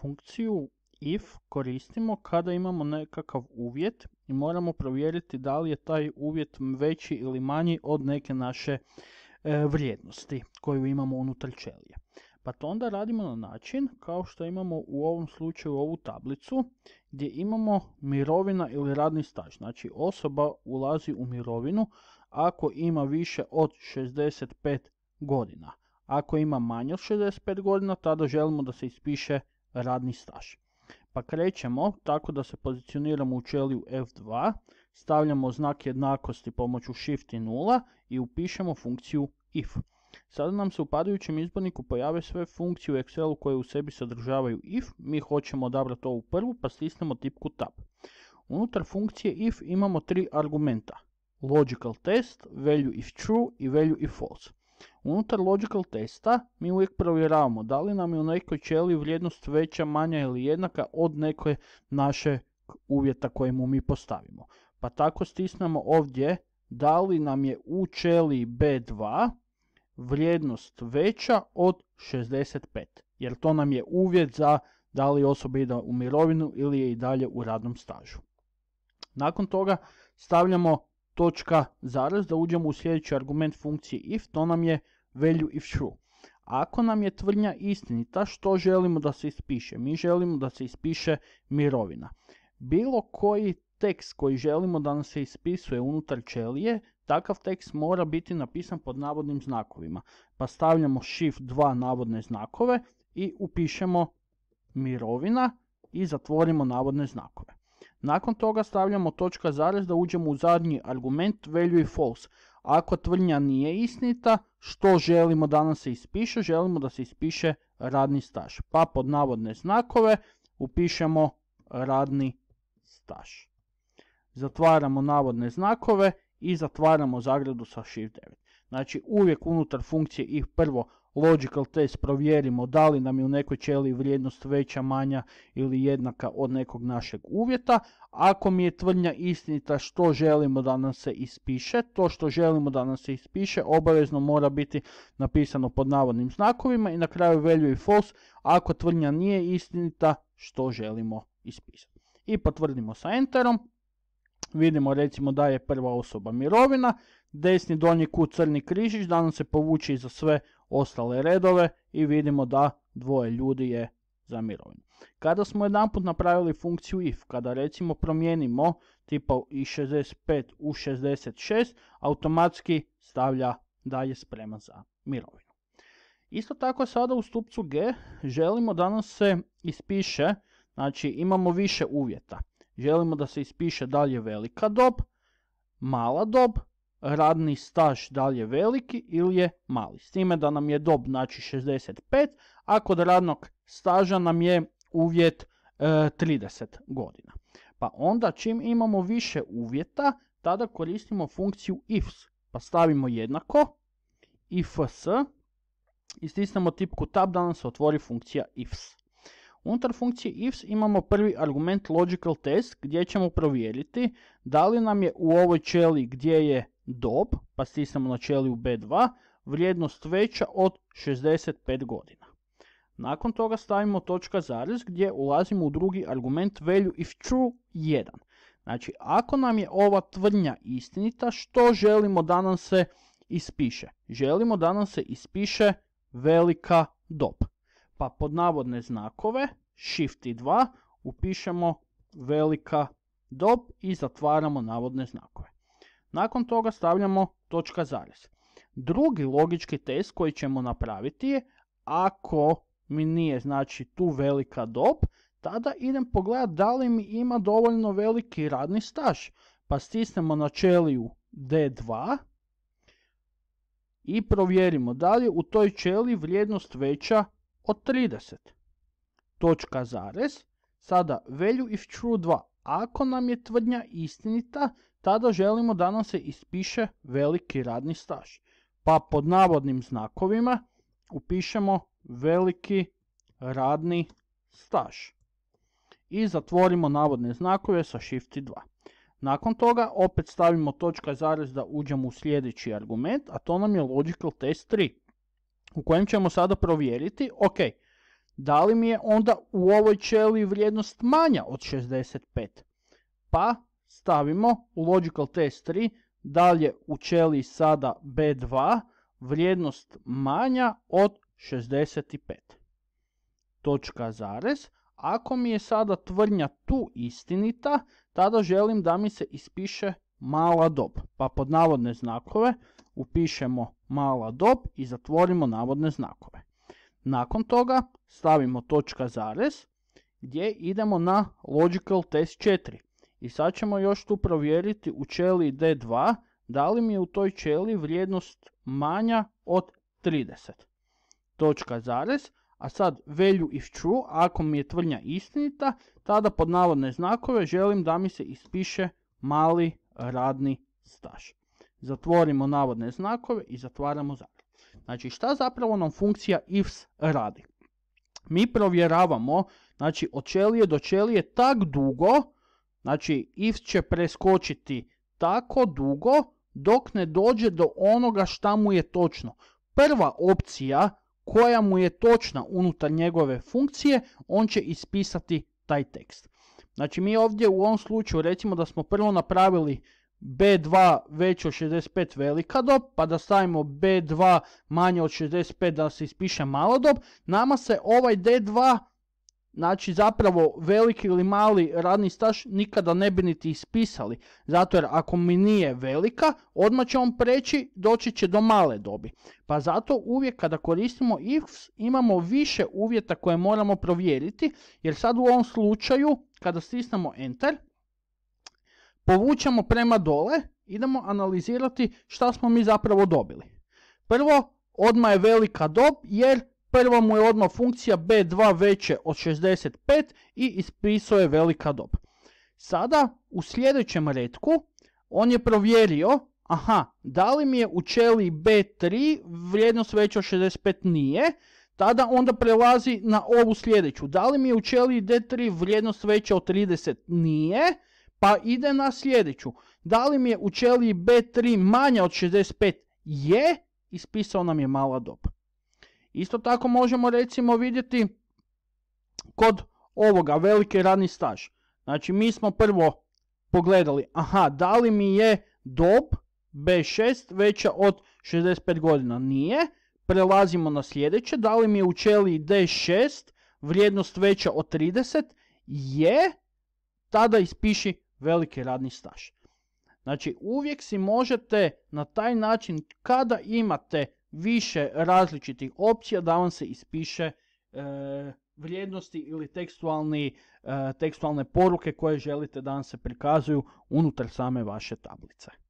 Funkciju if koristimo kada imamo nekakav uvjet i moramo provjeriti da li je taj uvjet veći ili manji od neke naše e, vrijednosti koju imamo unutar ćelije. Pa to onda radimo na način kao što imamo u ovom slučaju ovu tablicu gdje imamo mirovina ili radni staž. Znači osoba ulazi u mirovinu ako ima više od 65 godina. Ako ima manje od 65 godina tada želimo da se ispiše radni staž. Pa krećemo tako da se pozicioniramo u čeliju F2, stavljamo znak jednakosti pomoću Shift i 0 i upišemo funkciju if. Sada nam se u padajućem izborniku pojave sve funkcije u Excelu koje u sebi sadržavaju if, mi hoćemo odabrati ovu prvu pa stisnemo tipku tab. Unutar funkcije if imamo tri argumenta, logical test, value if true i value if false. Unutar logical testa mi uvijek provjeravamo da li nam je u nekoj ćeliji vrijednost veća, manja ili jednaka od neke naše uvjeta koje mu mi postavimo. Pa tako stisnemo ovdje da li nam je u ćeliji B2 vrijednost veća od 65, jer to nam je uvjet za da li osoba ide u mirovinu ili je i dalje u radnom stažu. Nakon toga stavljamo točka, zaraz da uđemo u sljedeći argument funkcije if, to nam je value if true. Ako nam je tvrdnja istinita, što želimo da se ispiše? Mi želimo da se ispiše mirovina. Bilo koji tekst koji želimo da nam se ispisuje unutar čelije, takav tekst mora biti napisan pod navodnim znakovima. Pa stavljamo shift 2 navodne znakove i upišemo mirovina i zatvorimo navodne znakove. Nakon toga stavljamo točka zarez da uđemo u zadnji argument value i false. Ako tvrdnja nije istinita, što želimo da nam se ispiše? Želimo da se ispiše radni staž. Pa pod navodne znakove upišemo radni staž. Zatvaramo navodne znakove i zatvaramo zagradu sa shift 9. Znači uvijek unutar funkcije ih prvo Logical test provjerimo da li nam je u nekoj ćeliji vrijednost veća, manja ili jednaka od nekog našeg uvjeta. Ako mi je tvrdnja istinita što želimo da nam se ispiše, to što želimo da nam se ispiše obavezno mora biti napisano pod navodnim znakovima i na kraju value i false ako tvrdnja nije istinita što želimo ispisati. I potvrdimo sa enterom. Vidimo recimo da je prva osoba mirovina, desni donji kut crni križić, da nam se povuče za sve ostale redove i vidimo da dvoje ljudi je za mirovinu. Kada smo jedanput napravili funkciju if, kada recimo promijenimo tipa i 65 u 66, automatski stavlja da je spreman za mirovinu. Isto tako sada u stupcu G želimo da nam se ispiše, znači imamo više uvjeta. Želimo da se ispiše da li je velika dob, mala dob, radni staž da li je veliki ili je mali. S time da nam je dob znači 65, a kod radnog staža nam je uvjet 30 e, godina. Pa onda čim imamo više uvjeta, tada koristimo funkciju ifs. Pa stavimo jednako ifs i stisnemo tipku tab da nam se otvori funkcija ifs. Unutar funkcije ifs imamo prvi argument logical test gdje ćemo provjeriti da li nam je u ovoj čeli gdje je dob, pa stisnemo na ćeliju B2, vrijednost veća od 65 godina. Nakon toga stavimo točka zarez gdje ulazimo u drugi argument value if true 1. Znači, ako nam je ova tvrdnja istinita, što želimo da nam se ispiše? Želimo da nam se ispiše velika dob. Pa pod navodne znakove, shift i 2, upišemo velika dob i zatvaramo navodne znakove. Nakon toga stavljamo točka zarez. Drugi logički test koji ćemo napraviti je ako mi nije znači tu velika dob, tada idem pogledati da li mi ima dovoljno veliki radni staž. Pa stisnemo na čeliju D2 i provjerimo da li je u toj čeliji vrijednost veća od 30. Točka zarez, sada value if true 2, ako nam je tvrdnja istinita, tada želimo da nam se ispiše veliki radni staž. Pa pod navodnim znakovima upišemo veliki radni staž. I zatvorimo navodne znakove sa Shift 2. Nakon toga opet stavimo točka zarez da uđemo u sljedeći argument, a to nam je logical test 3 u kojem ćemo sada provjeriti, ok, da li mi je onda u ovoj ćeliji vrijednost manja od 65? Pa stavimo u logical test 3 je u ćeliji sada B2 vrijednost manja od 65. Točka zarez. Ako mi je sada tvrdnja tu istinita, tada želim da mi se ispiše mala dob. Pa pod navodne znakove upišemo mala dob i zatvorimo navodne znakove. Nakon toga stavimo točka zarez gdje idemo na logical test 4. I sad ćemo još tu provjeriti u čeli D2 da li mi je u toj čeli vrijednost manja od 30. Točka zarez, a sad value if true, ako mi je tvrdnja istinita, tada pod navodne znakove želim da mi se ispiše mali radni staž. Zatvorimo navodne znakove i zatvaramo zarez. Znači šta zapravo nam funkcija ifs radi? Mi provjeravamo znači, od čelije do čelije tak dugo, znači ifs će preskočiti tako dugo dok ne dođe do onoga šta mu je točno. Prva opcija koja mu je točna unutar njegove funkcije, on će ispisati taj tekst. Znači mi ovdje u ovom slučaju recimo da smo prvo napravili B2 veće od 65 velika dob, pa da stavimo B2 manje od 65 da se ispiše malo dob, nama se ovaj D2, znači zapravo veliki ili mali radni staž nikada ne bi niti ispisali. Zato jer ako mi nije velika, odmah će on preći, doći će do male dobi. Pa zato uvijek kada koristimo ifs imamo više uvjeta koje moramo provjeriti, jer sad u ovom slučaju kada stisnemo enter, povučemo prema dole, idemo analizirati šta smo mi zapravo dobili. Prvo, odmah je velika dob jer prvo mu je odmah funkcija B2 veće od 65 i ispisao je velika dob. Sada u sljedećem redku on je provjerio aha, da li mi je u ćeliji B3 vrijednost veća od 65 nije, tada onda prelazi na ovu sljedeću. Da li mi je u ćeliji D3 vrijednost veća od 30 nije, pa ide na sljedeću. Da li mi je u ćeliji B3 manja od 65? Je, ispisao nam je mala dob. Isto tako možemo recimo vidjeti kod ovoga veliki radni staž. Znači mi smo prvo pogledali, aha, da li mi je dob B6 veća od 65 godina? Nije. Prelazimo na sljedeće, da li mi je u ćeliji D6 vrijednost veća od 30? Je. Tada ispiši veliki radni staž. Znači uvijek si možete na taj način kada imate više različitih opcija da vam se ispiše e, vrijednosti ili tekstualni, e, tekstualne poruke koje želite da vam se prikazuju unutar same vaše tablice.